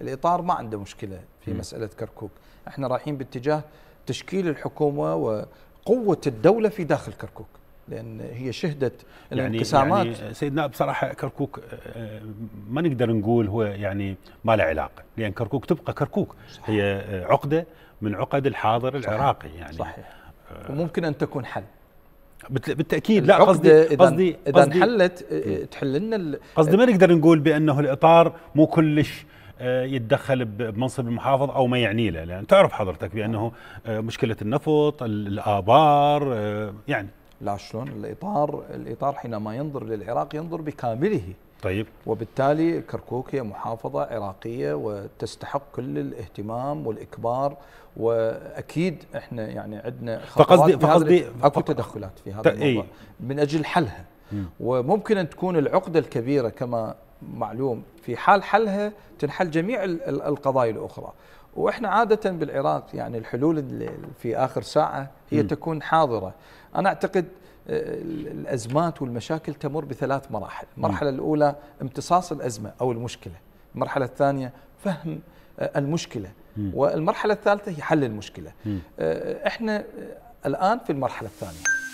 الاطار ما عنده مشكله في م. مساله كركوك احنا رايحين باتجاه تشكيل الحكومه وقوه الدوله في داخل كركوك لان هي شهدت الانقسامات يعني, يعني سيدنا بصراحه كركوك آه، ما نقدر نقول هو يعني ما له علاقه لان كركوك تبقى كركوك صحيح. هي عقده من عقد الحاضر صحيح. العراقي يعني صحيح آه، وممكن ان تكون حل بالتاكيد لا قصدي إذا قصدي اذا انحلت آه، تحل لنا قصدي ما نقدر نقول بانه الاطار مو كلش آه، يتدخل بمنصب المحافظ او ما يعني له لان تعرف حضرتك بانه آه، مشكله النفط الابار آه، يعني لا شلون الاطار الاطار حينما ينظر للعراق ينظر بكامله طيب وبالتالي كركوك هي محافظة عراقية وتستحق كل الاهتمام والإكبار وأكيد إحنا يعني عندنا فقصدي فقصدي أكو تدخلات في هذا الموضوع إيه. من أجل حلها مم. وممكن أن تكون العقدة الكبيرة كما معلوم في حال حلها تنحل جميع القضايا الاخرى واحنا عاده بالعراق يعني الحلول في اخر ساعه هي م. تكون حاضره انا اعتقد آه، الازمات والمشاكل تمر بثلاث مراحل المرحله الاولى امتصاص الازمه او المشكله المرحله الثانيه فهم آه، المشكله م. والمرحله الثالثه هي حل المشكله م. آه، احنا الان في المرحله الثانيه